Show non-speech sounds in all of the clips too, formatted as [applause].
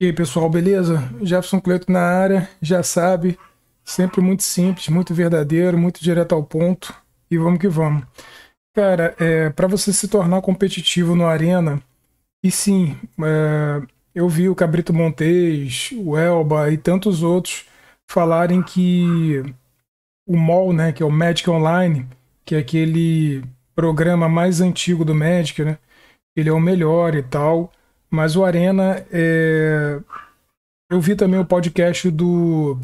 E aí, pessoal, beleza? Jefferson Cleto na área, já sabe, sempre muito simples, muito verdadeiro, muito direto ao ponto. E vamos que vamos. Cara, é, para você se tornar competitivo no Arena, e sim, é, eu vi o Cabrito Montes, o Elba e tantos outros falarem que o MOL, né, que é o Magic Online, que é aquele programa mais antigo do Magic, né, ele é o melhor e tal. Mas o Arena. É... Eu vi também o podcast do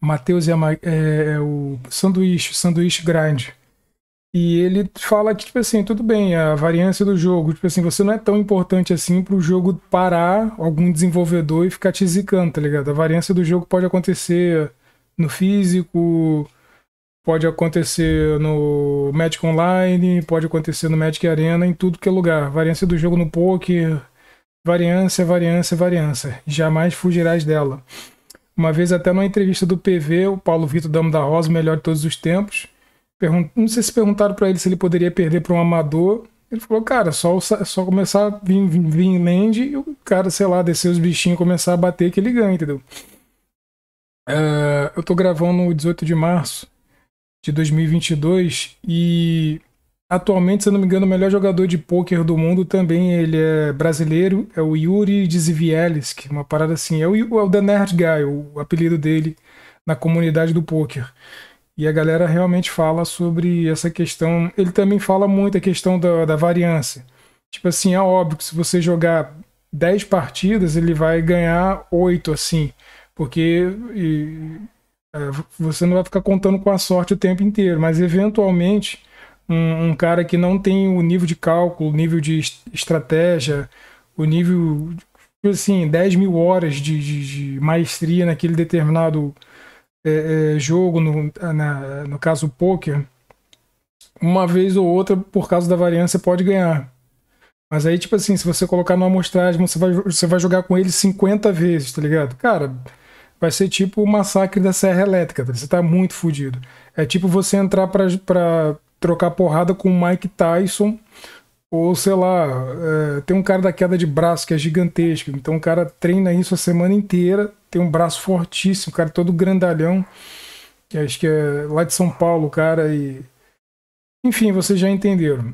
Matheus e a, é, é, o Sanduíche, Sanduíche Grande. E ele fala que, tipo assim, tudo bem, a variância do jogo, tipo assim, você não é tão importante assim para o jogo parar algum desenvolvedor e ficar te zicando, tá ligado? A variância do jogo pode acontecer no físico, Pode acontecer no Magic Online, pode acontecer no Magic Arena, em tudo que é lugar. Variância do jogo no poker, variância, variância, variância. Jamais fugirás dela. Uma vez até numa entrevista do PV, o Paulo Vitor Damo da Rosa, o melhor de todos os tempos, pergunt... não sei se perguntaram para ele se ele poderia perder para um amador. Ele falou, cara, só, só começar a vir, vir, em land e o cara, sei lá, descer os bichinhos começar a bater que ele ganha, entendeu? Uh, eu tô gravando no 18 de março de 2022 e atualmente, se não me engano, o melhor jogador de pôquer do mundo também, ele é brasileiro, é o Yuri Dzivielski, é uma parada assim, é o, é o The Nerd Guy, o apelido dele na comunidade do pôquer. E a galera realmente fala sobre essa questão, ele também fala muito a questão da, da variância. Tipo assim, é óbvio que se você jogar 10 partidas, ele vai ganhar 8, assim, porque... E, é, você não vai ficar contando com a sorte o tempo inteiro, mas eventualmente um, um cara que não tem o nível de cálculo, o nível de estratégia, o nível, tipo assim, 10 mil horas de, de, de maestria naquele determinado é, é, jogo, no, na, no caso o poker, uma vez ou outra, por causa da variância, pode ganhar. Mas aí, tipo assim, se você colocar numa amostragem, você vai, você vai jogar com ele 50 vezes, tá ligado? Cara, vai ser tipo o massacre da Serra Elétrica. Tá você tá muito fudido. É tipo você entrar para trocar porrada com o Mike Tyson. Ou, sei lá, é, tem um cara da queda de braço que é gigantesco. Então o cara treina isso a semana inteira. Tem um braço fortíssimo, o cara é todo grandalhão. Que acho que é lá de São Paulo, cara. E... Enfim, vocês já entenderam.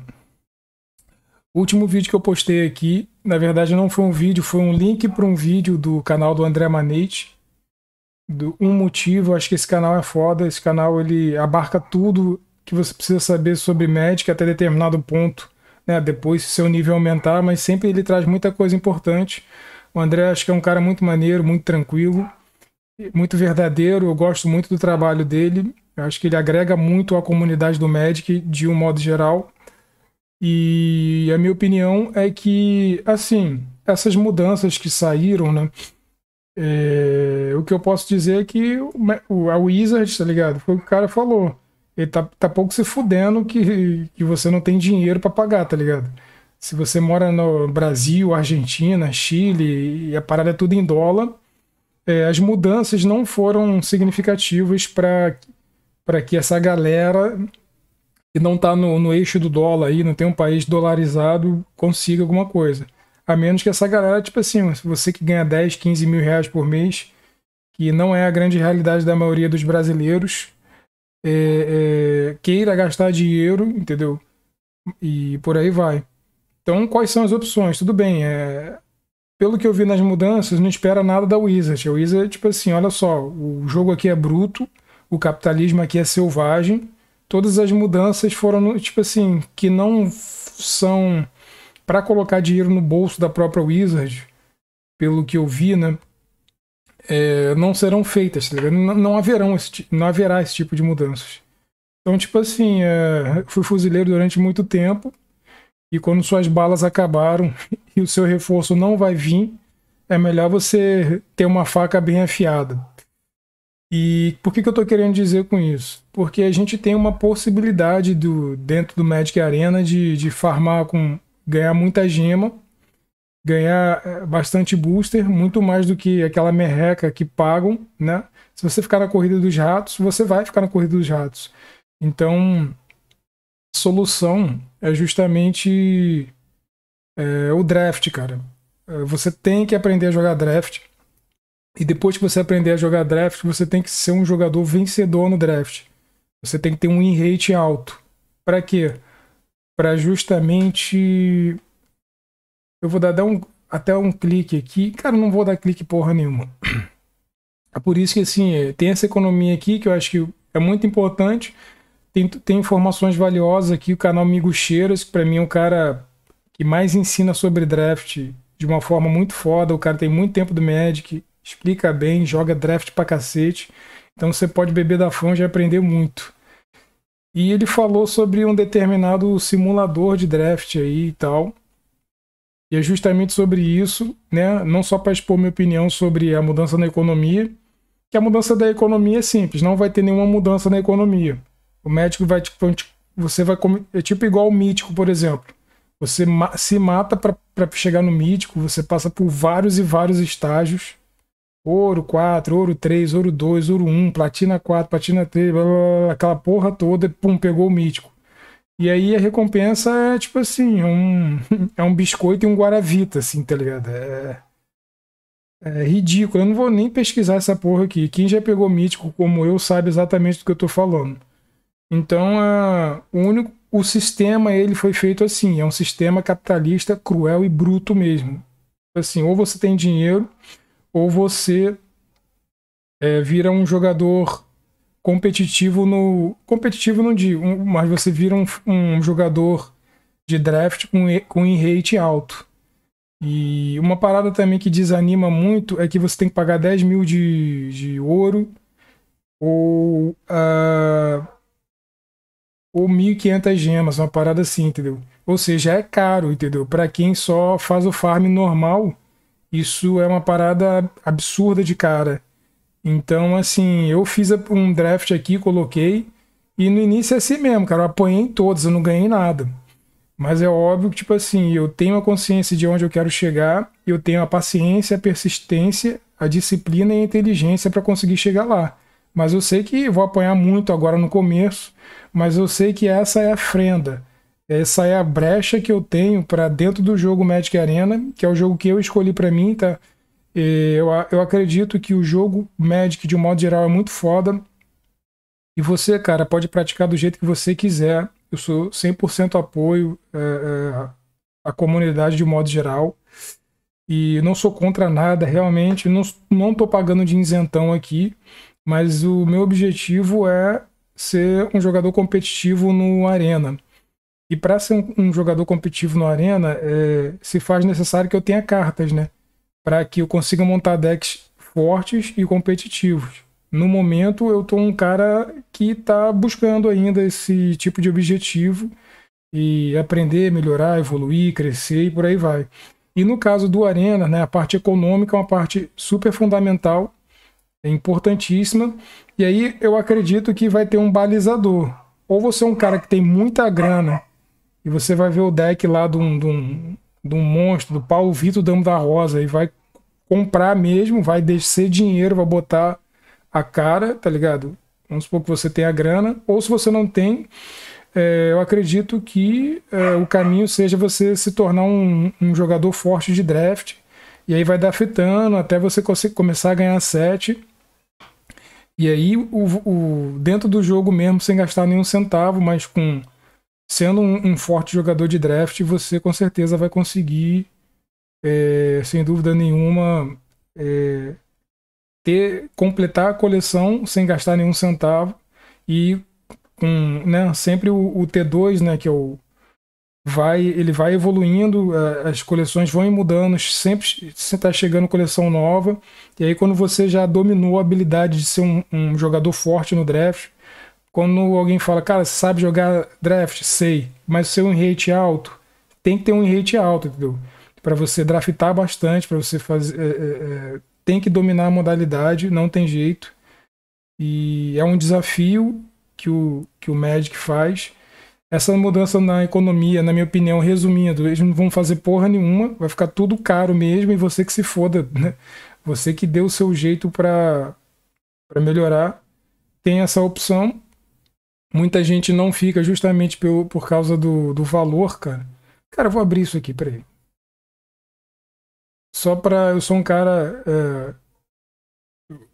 O último vídeo que eu postei aqui, na verdade não foi um vídeo, foi um link para um vídeo do canal do André Manete, do um motivo, acho que esse canal é foda, esse canal ele abarca tudo que você precisa saber sobre médica até determinado ponto, né? Depois se seu nível aumentar, mas sempre ele traz muita coisa importante. O André acho que é um cara muito maneiro, muito tranquilo, muito verdadeiro, eu gosto muito do trabalho dele. Eu acho que ele agrega muito à comunidade do Magic de um modo geral. E a minha opinião é que, assim, essas mudanças que saíram, né? É, o que eu posso dizer é que o, a Wizard, tá ligado? Foi o que o cara falou. Ele tá, tá pouco se fudendo que, que você não tem dinheiro para pagar, tá ligado? Se você mora no Brasil, Argentina, Chile e a parada é tudo em dólar, é, as mudanças não foram significativas para que essa galera que não tá no, no eixo do dólar aí, não tem um país dolarizado, consiga alguma coisa. A menos que essa galera, tipo assim, você que ganha 10, 15 mil reais por mês, que não é a grande realidade da maioria dos brasileiros, é, é, queira gastar dinheiro, entendeu? E por aí vai. Então, quais são as opções? Tudo bem, é... pelo que eu vi nas mudanças, não espera nada da Wizard. A Wizard, tipo assim, olha só, o jogo aqui é bruto, o capitalismo aqui é selvagem, todas as mudanças foram, tipo assim, que não são para colocar dinheiro no bolso da própria Wizard, pelo que eu vi, né? É, não serão feitas, tá não, não, haverão esse, não haverá esse tipo de mudanças. Então, tipo assim, é, fui fuzileiro durante muito tempo e quando suas balas acabaram [laughs] e o seu reforço não vai vir, é melhor você ter uma faca bem afiada. E por que, que eu estou querendo dizer com isso? Porque a gente tem uma possibilidade do, dentro do Magic Arena de, de farmar com ganhar muita gema, ganhar eh, bastante booster, muito mais do que aquela merreca que pagam, né? Se você ficar na corrida dos ratos, você vai ficar na corrida dos ratos. Então, a solução é justamente é, o draft, cara. Eh, você tem que aprender a jogar draft. E depois que você aprender a jogar draft, você tem que ser um jogador vencedor no draft. Você tem que ter um win rate alto. Para quê? para justamente. Eu vou dar, dar um, até um clique aqui. Cara, não vou dar clique porra nenhuma. É por isso que assim, é, tem essa economia aqui que eu acho que é muito importante. Tem, tem informações valiosas aqui. O canal Migo Cheiras, que para mim é um cara que mais ensina sobre draft de uma forma muito foda. O cara tem muito tempo do Magic, explica bem, joga draft pra cacete. Então você pode beber da fonte e aprender muito. E ele falou sobre um determinado simulador de draft aí e tal. E é justamente sobre isso, né? Não só para expor minha opinião sobre a mudança na economia, que a mudança da economia é simples, não vai ter nenhuma mudança na economia. O médico vai tipo, você vai é tipo igual o mítico, por exemplo. Você ma se mata para chegar no mítico, você passa por vários e vários estágios Ouro 4, ouro 3, ouro 2, ouro 1, platina 4, platina 3, blá, blá, blá, aquela porra toda, pum, pegou o mítico. E aí a recompensa é tipo assim, um, [laughs] é um biscoito e um guaravita, assim, tá ligado? É, é ridículo. Eu não vou nem pesquisar essa porra aqui. Quem já pegou mítico como eu sabe exatamente do que eu tô falando. Então, o único o sistema ele foi feito assim, é um sistema capitalista cruel e bruto mesmo. Tipo assim, ou você tem dinheiro, ou você é, vira um jogador competitivo no. Competitivo não digo, um, mas você vira um, um jogador de draft com, com in rate alto. E uma parada também que desanima muito é que você tem que pagar 10 mil de, de ouro ou, uh, ou 1.500 gemas, uma parada assim, entendeu? Ou seja, é caro, entendeu? Para quem só faz o farm normal, isso é uma parada absurda de cara. Então, assim, eu fiz um draft aqui, coloquei, e no início é assim mesmo, cara. Eu apanhei todos, eu não ganhei nada. Mas é óbvio que, tipo assim, eu tenho a consciência de onde eu quero chegar, eu tenho a paciência, a persistência, a disciplina e a inteligência para conseguir chegar lá. Mas eu sei que vou apanhar muito agora no começo, mas eu sei que essa é a frenda. Essa é a brecha que eu tenho para dentro do jogo Magic Arena, que é o jogo que eu escolhi para mim, tá? É, eu, eu acredito que o jogo Magic, de um modo geral, é muito foda. E você, cara, pode praticar do jeito que você quiser. Eu sou 100% apoio é, à é, comunidade de um modo geral. E não sou contra nada, realmente. Não, não tô pagando de isentão aqui. Mas o meu objetivo é ser um jogador competitivo no Arena. E para ser um, um, jogador competitivo na arena, é, se faz necessário que eu tenha cartas, né? Para que eu consiga montar decks fortes e competitivos. No momento, eu tô um cara que está buscando ainda esse tipo de objetivo e aprender, melhorar, evoluir, crescer e por aí vai. E no caso do Arena, né, a parte econômica é uma parte super fundamental, é importantíssima. E aí eu acredito que vai ter um balizador. Ou você é um cara que tem muita grana e você vai ver o deck lá de um, de um, de um monstro, do Paulo Vitor Damo da Rosa, e vai comprar mesmo, vai descer dinheiro, vai botar a cara, tá ligado? Vamos supor que você tem a grana, ou se você não tem, é, eu acredito que é, o caminho seja você se tornar um, um, jogador forte de draft, e aí vai dar fitando até você começar a ganhar sete E aí, o, o, dentro do jogo mesmo, sem gastar nenhum centavo, mas com sendo um, um forte jogador de draft, você com certeza vai conseguir, é, sem dúvida nenhuma, é, ter completar a coleção sem gastar nenhum centavo e com, né, sempre o, o T2, né, que é o vai ele vai evoluindo, as coleções vão mudando, sempre está chegando coleção nova. E aí quando você já dominou a habilidade de ser um, um jogador forte no draft, quando alguém fala, cara, sabe jogar draft? Sei, mas seu win rate é alto. Tem que ter um win rate alto, entendeu? Para você draftar bastante, para você fazer. É, é, é, tem que dominar a modalidade, não tem jeito. E é um desafio que o, que o Magic faz. Essa mudança na economia, na minha opinião, resumindo, eles não vão fazer porra nenhuma, vai ficar tudo caro mesmo e você que se foda, né? Você que deu o seu jeito para melhorar, tem essa opção muita gente não fica justamente por, por causa do, do valor, cara. Cara, eu vou abrir isso aqui, peraí. Só pra. Eu sou um cara. É,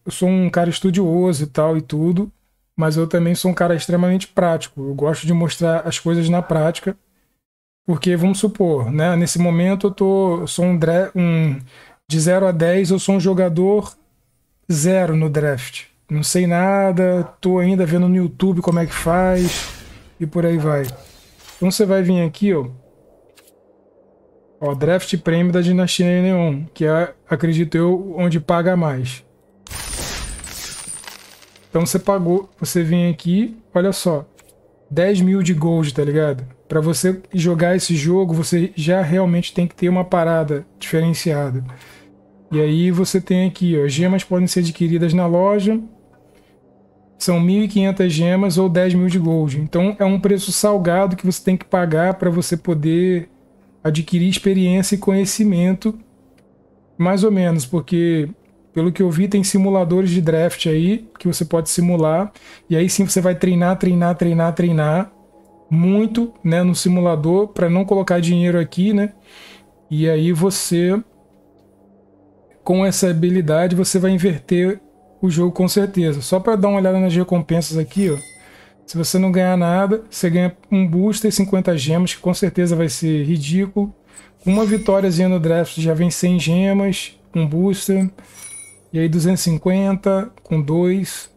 eu sou um cara estudioso e tal e tudo, mas eu também sou um cara extremamente prático. Eu gosto de mostrar as coisas na prática, porque vamos supor, né? Nesse momento eu tô. Eu sou um, um de 0 a 10, eu sou um jogador zero no draft não sei nada, tô ainda vendo no YouTube como é que faz e por aí vai. Então você vai vir aqui, ó, ó Draft Prêmio da Dinastia Neon, que é, acredito eu, onde paga mais. Então você pagou, você vem aqui, olha só, 10 mil de gold, tá ligado? Para você jogar esse jogo, você já realmente tem que ter uma parada diferenciada. E aí você tem aqui, ó, gemas podem ser adquiridas na loja, são 1.500 gemas ou 10 mil de gold. Então é um preço salgado que você tem que pagar para você poder adquirir experiência e conhecimento, mais ou menos, porque pelo que eu vi tem simuladores de draft aí que você pode simular e aí sim você vai treinar, treinar, treinar, treinar muito, né, no simulador para não colocar dinheiro aqui, né? E aí você com essa habilidade você vai inverter o jogo com certeza. Só para dar uma olhada nas recompensas aqui, ó. Se você não ganhar nada, você ganha um booster e 50 gemas, que com certeza vai ser ridículo. Uma vitóriazinha no draft já vem 100 gemas, um booster. E aí 250 com dois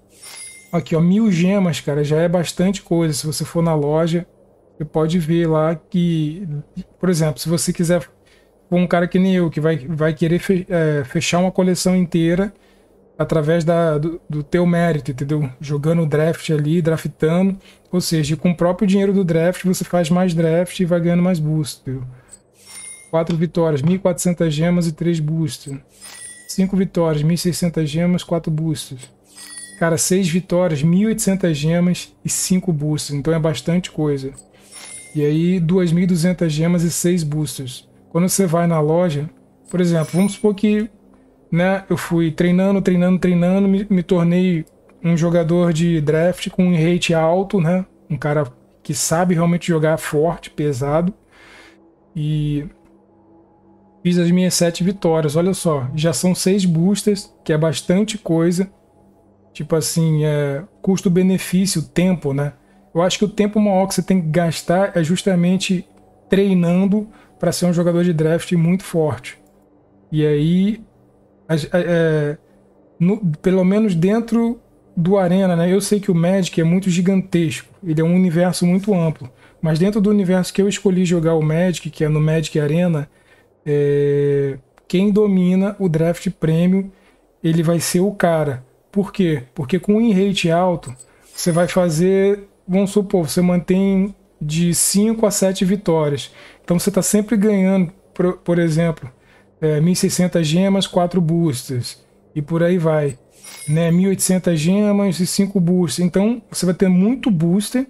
Aqui, ó, mil gemas, cara, já é bastante coisa. Se você for na loja, você pode ver lá que, por exemplo, se você quiser um cara que nem eu, que vai, vai querer é, fechar uma coleção inteira, através da, do, do teu mérito, entendeu? Jogando o draft ali, draftando. Ou seja, com o próprio dinheiro do draft, você faz mais draft e vai ganhando mais boost, entendeu? 4 vitórias, 1.400 gemas e 3 boosts. 5 vitórias, 1.600 gemas, 4 boosts. Cara, 6 vitórias, 1.800 gemas e 5 boosts. Então é bastante coisa. E aí, 2.200 gemas e 6 boosts. Quando você vai na loja, por exemplo, vamos supor que né? Eu fui treinando, treinando, treinando, me, me tornei um jogador de draft com um rate alto, né? Um cara que sabe realmente jogar forte, pesado. E fiz as minhas sete vitórias. Olha só, já são seis boosters, que é bastante coisa. Tipo assim, é, custo-benefício, tempo, né? Eu acho que o tempo maior que você tem que gastar é justamente treinando para ser um jogador de draft muito forte. E aí é, é, no, pelo menos dentro do Arena, né? Eu sei que o Magic é muito gigantesco, ele é um universo muito amplo. Mas dentro do universo que eu escolhi jogar o Magic, que é no Magic Arena, é... quem domina o draft prêmio, ele vai ser o cara. Por quê? Porque com um rate alto, você vai fazer, vamos supor, você mantém de 5 a 7 vitórias. Então você está sempre ganhando, por, por exemplo, é, 1.600 gemas, 4 boosters. E por aí vai. Né? 1.800 gemas e 5 boosters. Então você vai ter muito booster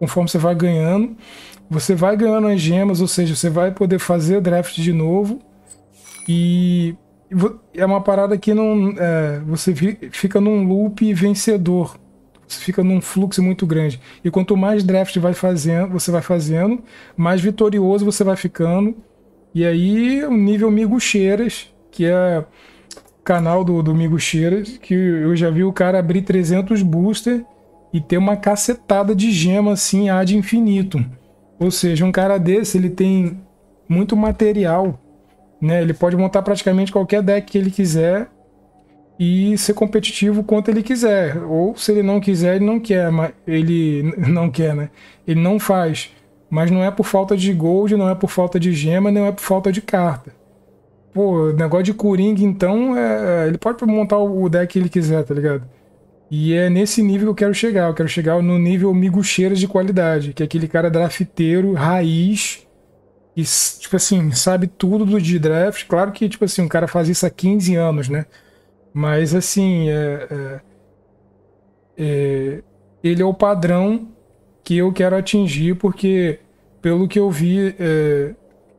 conforme você vai ganhando. Você vai ganhando as gemas, ou seja, você vai poder fazer draft de novo. E é uma parada que não é, você fica num loop vencedor você fica num fluxo muito grande e quanto mais draft vai fazendo você vai fazendo mais vitorioso você vai ficando e aí o nível Migo Cheiras, que é canal do, do Migo Cheiras, que eu já vi o cara abrir 300 booster e ter uma cacetada de gema assim, ad infinito. Ou seja, um cara desse, ele tem muito material, né? Ele pode montar praticamente qualquer deck que ele quiser e ser competitivo quanto ele quiser. Ou se ele não quiser, ele não quer, mas ele [laughs] não quer, né? Ele não faz. Mas não é por falta de gold, não é por falta de gema, não é por falta de carta. Pô, negócio de Coringa, então, é, é... ele pode montar o deck que ele quiser, tá ligado? E é nesse nível que eu quero chegar. Eu quero chegar no nível miguxeiras de qualidade, que é aquele cara drafteiro, raiz, que, tipo assim, sabe tudo do de draft. Claro que, tipo assim, um cara faz isso há 15 anos, né? Mas, assim, é, é, é, ele é o padrão que eu quero atingir, porque pelo que eu vi, é,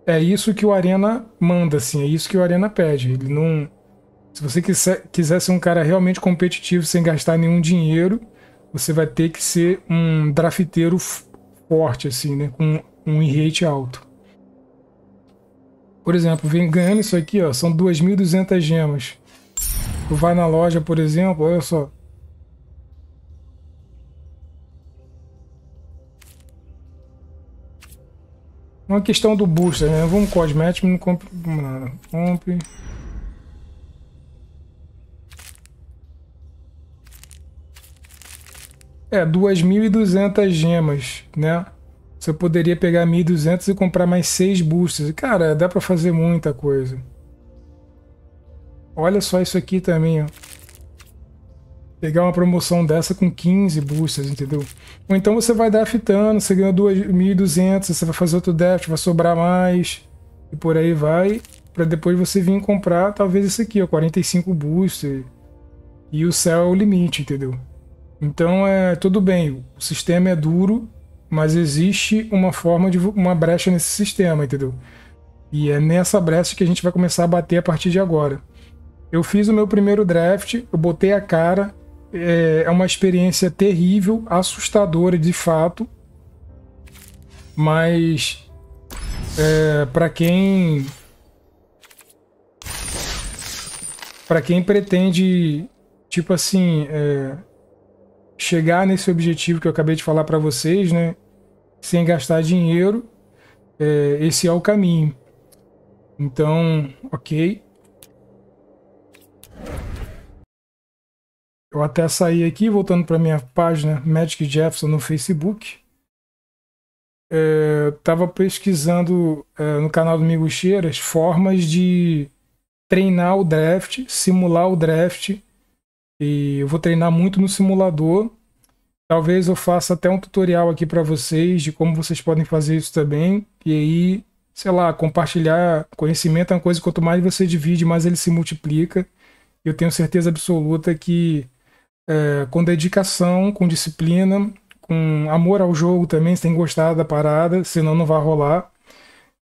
é isso que o Arena manda, assim, é isso que o Arena pede. Ele não. Se você quiser, quiser ser um cara realmente competitivo sem gastar nenhum dinheiro, você vai ter que ser um drafteiro forte, assim, né? Com um rate alto. Por exemplo, vem ganhando isso aqui, ó. São 2.200 gemas. Tu vai na loja, por exemplo, olha só. uma questão do booster, né? Vamos cosmético, não compro nada. Compre. É, 2.200 gemas, né? Você poderia pegar 1.200 e comprar mais 6 boosters. Cara, dá pra fazer muita coisa. Olha só isso aqui também, ó pegar uma promoção dessa com 15 boosters, entendeu? Ou então você vai draftando, você ganha 2.200, você vai fazer outro draft, vai sobrar mais, e por aí vai, para depois você vir comprar talvez esse aqui, ó, 45 booster, e o céu é o limite, entendeu? Então é tudo bem, o sistema é duro, mas existe uma forma de uma brecha nesse sistema, entendeu? E é nessa brecha que a gente vai começar a bater a partir de agora. Eu fiz o meu primeiro draft, eu botei a cara, é, é uma experiência terrível, assustadora de fato, mas é, para quem para quem pretende tipo assim é, chegar nesse objetivo que eu acabei de falar para vocês, né, sem gastar dinheiro, é, esse é o caminho. Então, ok. Eu até saí aqui, voltando para minha página Magic Jefferson no Facebook. Estava é, pesquisando é, no canal do Migo Cheiras formas de treinar o draft, simular o draft. E eu vou treinar muito no simulador. Talvez eu faça até um tutorial aqui para vocês de como vocês podem fazer isso também. E aí, sei lá, compartilhar conhecimento é uma coisa, quanto mais você divide, mais ele se multiplica. Eu tenho certeza absoluta que é, com dedicação, com disciplina, com amor ao jogo também, você tem que gostar da parada, senão não vai rolar.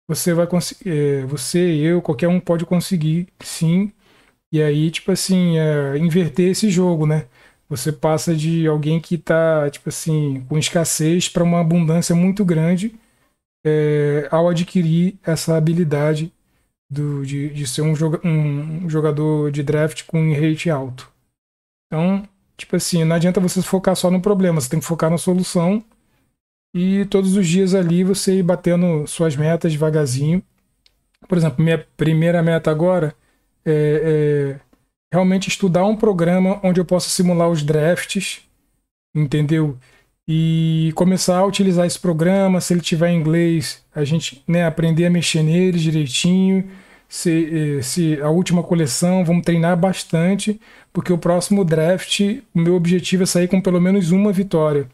Você vai conseguir, é, você, eu, qualquer um pode conseguir, sim. E aí, tipo assim, é, inverter esse jogo, né? Você passa de alguém que tá, tipo assim, com escassez para uma abundância muito grande é, ao adquirir essa habilidade do, de, de, ser um, joga, um, um jogador de draft com um rate alto. Então, Tipo assim, não adianta você focar só no problema, você tem que focar na solução e todos os dias ali você ir batendo suas metas devagarzinho. Por exemplo, minha primeira meta agora é, é realmente estudar um programa onde eu possa simular os drafts, entendeu? E começar a utilizar esse programa, se ele tiver em inglês, a gente né, aprender a mexer nele direitinho se, eh, se a última coleção, vamos treinar bastante, porque o próximo draft, o meu objetivo é sair com pelo menos uma vitória.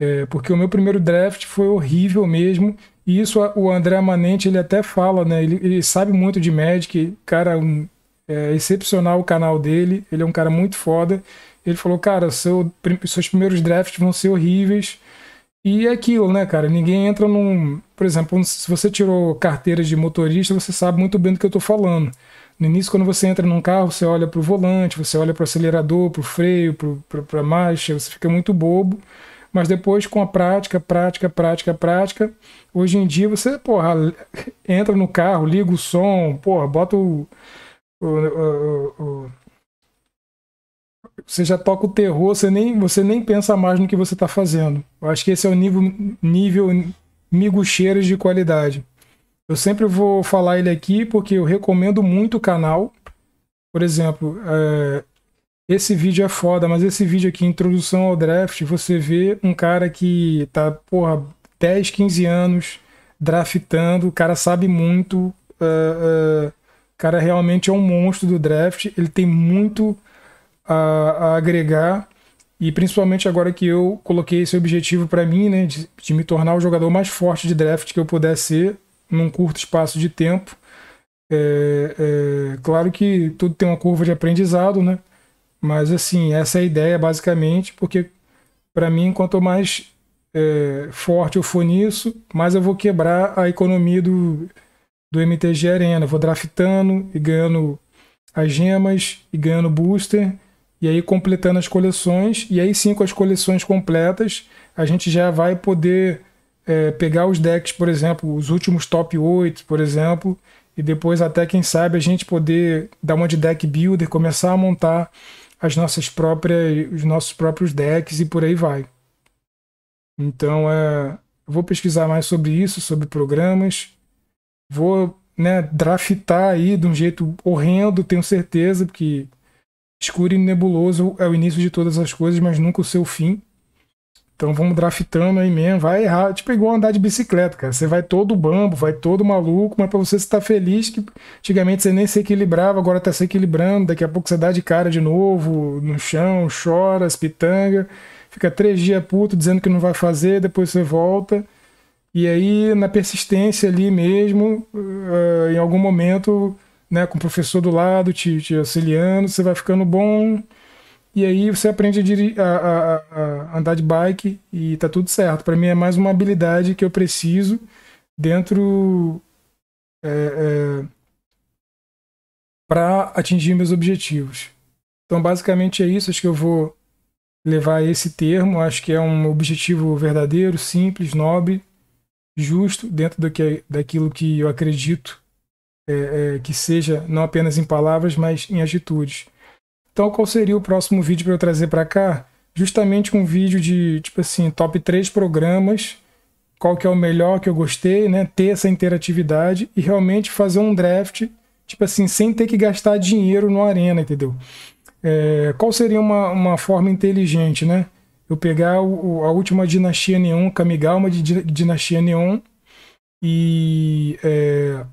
É, porque o meu primeiro draft foi horrível mesmo. E isso o André Manente ele até fala, né? Ele, ele sabe muito de Magic, cara, um, é excepcional o canal dele, ele é um cara muito foda. Ele falou, cara, seu, seus primeiros drafts vão ser horríveis, e é aquilo, né, cara? Ninguém entra num. Por exemplo, se você tirou carteira de motorista, você sabe muito bem do que eu tô falando. No início, quando você entra num carro, você olha para o volante, você olha para o acelerador, para o freio, para a marcha, você fica muito bobo. Mas depois, com a prática, prática, prática, prática, hoje em dia você, porra, entra no carro, liga o som, porra, bota o, o, o, o você já toca o terror, você nem, você nem pensa mais no que você está fazendo. Eu acho que esse é o nível, nível miguxeiras de qualidade. Eu sempre vou falar ele aqui porque eu recomendo muito o canal. Por exemplo, é, esse vídeo é foda, mas esse vídeo aqui, Introdução ao Draft, você vê um cara que tá, porra, 10, 15 anos draftando, o cara sabe muito, é, é, o cara realmente é um monstro do draft, ele tem muito a, a agregar e principalmente agora que eu coloquei esse objetivo para mim, né, de, de, me tornar o jogador mais forte de draft que eu puder ser num curto espaço de tempo. É, é, claro que tudo tem uma curva de aprendizado, né? Mas assim, essa é a ideia basicamente, porque para mim, quanto mais é, forte eu for nisso, mais eu vou quebrar a economia do, do MTG Arena. vou draftando e ganhando as gemas e ganhando booster e aí, completando as coleções, e aí sim, com as coleções completas, a gente já vai poder é, pegar os decks, por exemplo, os últimos top 8, por exemplo, e depois, até quem sabe, a gente poder dar uma de deck builder, começar a montar as nossas próprias, os nossos próprios decks e por aí vai. Então, é, vou pesquisar mais sobre isso, sobre programas, vou né, draftar aí de um jeito horrendo, tenho certeza, porque Escuro e nebuloso é o início de todas as coisas, mas nunca o seu fim. Então vamos draftando aí mesmo, vai errar. É tipo, igual andar de bicicleta, cara. Você vai todo bambo, vai todo maluco, mas pra você estar tá feliz, que antigamente você nem se equilibrava, agora tá se equilibrando. Daqui a pouco você dá de cara de novo, no chão, chora, as pitanga, fica três dias puto dizendo que não vai fazer, depois você volta. E aí, na persistência ali mesmo, eh, em algum momento né, com o professor do lado, te, te auxiliando, você vai ficando bom. E aí você aprende a, a, a, a andar de bike e tá tudo certo. Para mim é mais uma habilidade que eu preciso dentro é, é, para atingir meus objetivos. Então basicamente é isso. Acho que eu vou levar esse termo. Acho que é um objetivo verdadeiro, simples, nobre, justo dentro do que, daquilo que eu acredito é, é, que seja não apenas em palavras, mas em atitudes. Então, qual seria o próximo vídeo para eu trazer para cá? Justamente um vídeo de, tipo assim, top 3 programas, qual que é o melhor que eu gostei, né? Ter essa interatividade e realmente fazer um draft, tipo assim, sem ter que gastar dinheiro no Arena, entendeu? É, qual seria uma, uma forma inteligente, né? Eu pegar o, a última dinastia Neon, Kamigawa de dinastia Neon, e é,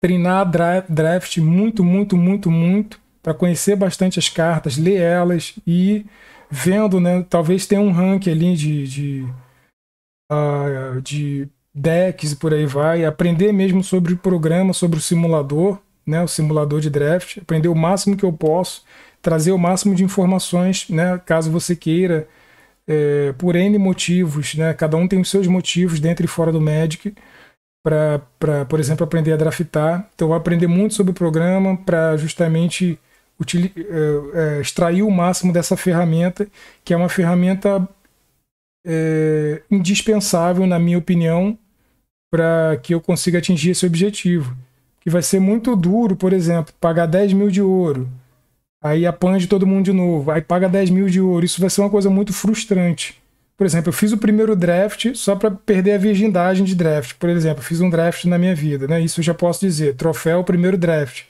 treinar draft muito, muito, muito, muito, para conhecer bastante as cartas, ler elas e vendo, né? Talvez tenha um rank ali de, de, uh, de decks e por aí vai. Aprender mesmo sobre o programa, sobre o simulador, né? O simulador de draft. Aprender o máximo que eu posso, trazer o máximo de informações, né? Caso você queira, é, por N motivos, né? Cada um tem os seus motivos dentro e fora do Magic para, por exemplo, aprender a draftar. Então, eu vou aprender muito sobre o programa para justamente util, eh, eh, extrair o máximo dessa ferramenta, que é uma ferramenta eh, indispensável, na minha opinião, para que eu consiga atingir esse objetivo. Que vai ser muito duro, por exemplo, pagar 10 mil de ouro, aí apanha de todo mundo de novo, aí paga 10 mil de ouro. Isso vai ser uma coisa muito frustrante. Por exemplo, eu fiz o primeiro draft só para perder a virgindade de draft. Por exemplo, eu fiz um draft na minha vida, né? Isso eu já posso dizer. Troféu, primeiro draft.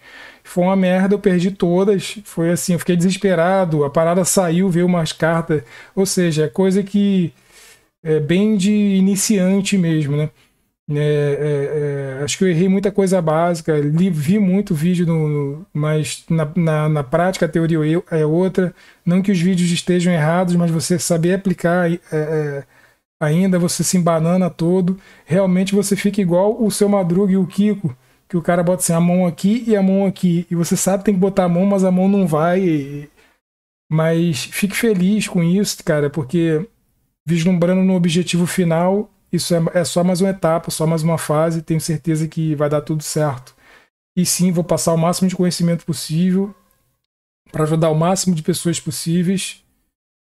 Foi uma merda, eu perdi todas. Foi assim, eu fiquei desesperado. A parada saiu, veio umas cartas. Ou seja, é coisa que é bem de iniciante mesmo, né? É, é, é, acho que eu errei muita coisa básica, li, vi muito vídeo, no, mas na, na, na, prática a teoria é, é outra. Não que os vídeos estejam errados, mas você saber aplicar é, é, ainda, você se embanana todo. Realmente você fica igual o seu Madruga e o Kiko, que o cara bota assim, a mão aqui e a mão aqui. E você sabe que tem que botar a mão, mas a mão não vai. E... Mas fique feliz com isso, cara, porque vislumbrando no objetivo final isso é, é só mais uma etapa, só mais uma fase. Tenho certeza que vai dar tudo certo. E sim, vou passar o máximo de conhecimento possível para ajudar o máximo de pessoas possíveis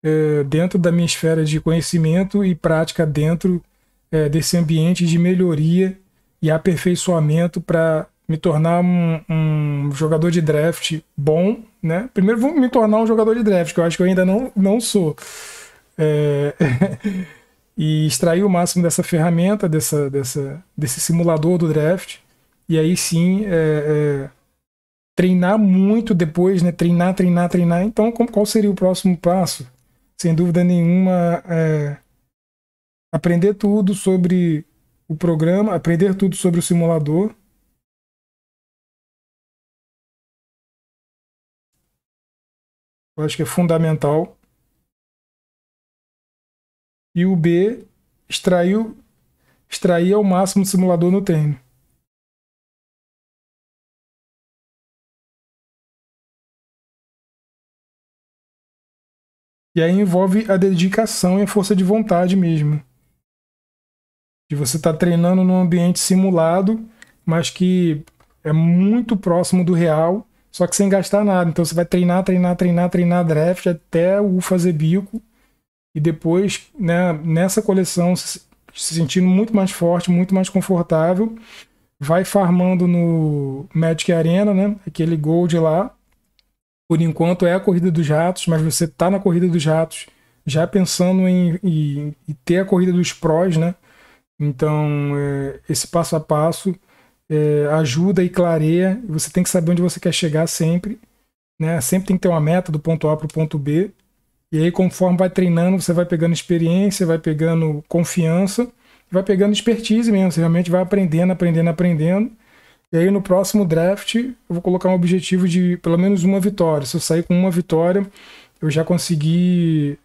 é, dentro da minha esfera de conhecimento e prática dentro é, desse ambiente de melhoria e aperfeiçoamento para me tornar um, um, jogador de draft bom, né? Primeiro vou me tornar um jogador de draft, que eu acho que eu ainda não, não sou. É... [laughs] e extrair o máximo dessa ferramenta, dessa, dessa, desse simulador do draft, e aí sim é, é, treinar muito depois, né? Treinar, treinar, treinar. Então, qual seria o próximo passo? Sem dúvida nenhuma, é, aprender tudo sobre o programa, aprender tudo sobre o simulador. Eu acho que é fundamental e o B extraiu, extraía o máximo do simulador no treino. E aí envolve a dedicação e a força de vontade mesmo. De você estar tá treinando num ambiente simulado, mas que é muito próximo do real, só que sem gastar nada. Então você vai treinar, treinar, treinar, treinar draft até o fazer bico e depois né, nessa coleção se sentindo muito mais forte, muito mais confortável, vai farmando no Magic Arena, né, aquele gold lá. Por enquanto é a corrida dos ratos, mas você tá na corrida dos ratos já pensando em, em, em ter a corrida dos prós, né? Então é, esse passo a passo é, ajuda e clareia. Você tem que saber onde você quer chegar sempre, né? Sempre tem que ter uma meta do ponto A para o ponto B e aí, conforme vai treinando, você vai pegando experiência, vai pegando confiança, vai pegando expertise mesmo. Você realmente vai aprendendo, aprendendo, aprendendo. E aí, no próximo draft, eu vou colocar um objetivo de pelo menos uma vitória. Se eu sair com uma vitória, eu já consegui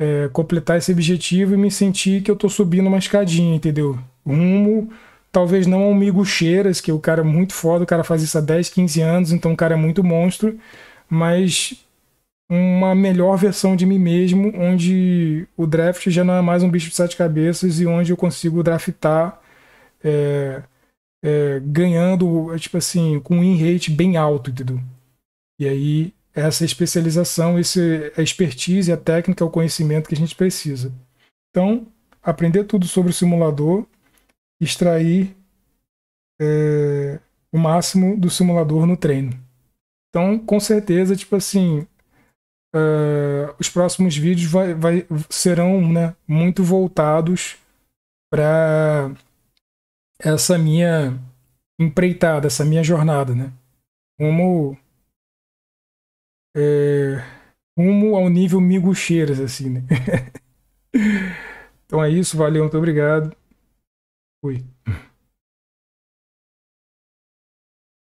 é, completar esse objetivo e me sentir que eu tô subindo uma escadinha, entendeu? Rumo, talvez não ao Migo Cheiras, que é o cara é muito foda, o cara faz isso há 10, 15 anos, então o cara é muito monstro, mas uma melhor versão de mim mesmo, onde o draft já não é mais um bicho de sete cabeças e onde eu consigo draftar é, é, ganhando, tipo assim, com um win rate bem alto, entendeu? E aí, essa especialização, esse, a expertise, a técnica, o conhecimento que a gente precisa. Então, aprender tudo sobre o simulador, extrair é, o máximo do simulador no treino. Então, com certeza, tipo assim, uh, os próximos vídeos vai, vai, serão né, muito voltados para essa minha empreitada, essa minha jornada, né? Como é, rumo ao nível miguxeiras, assim, né? [laughs] então é isso, valeu, muito obrigado. Fui.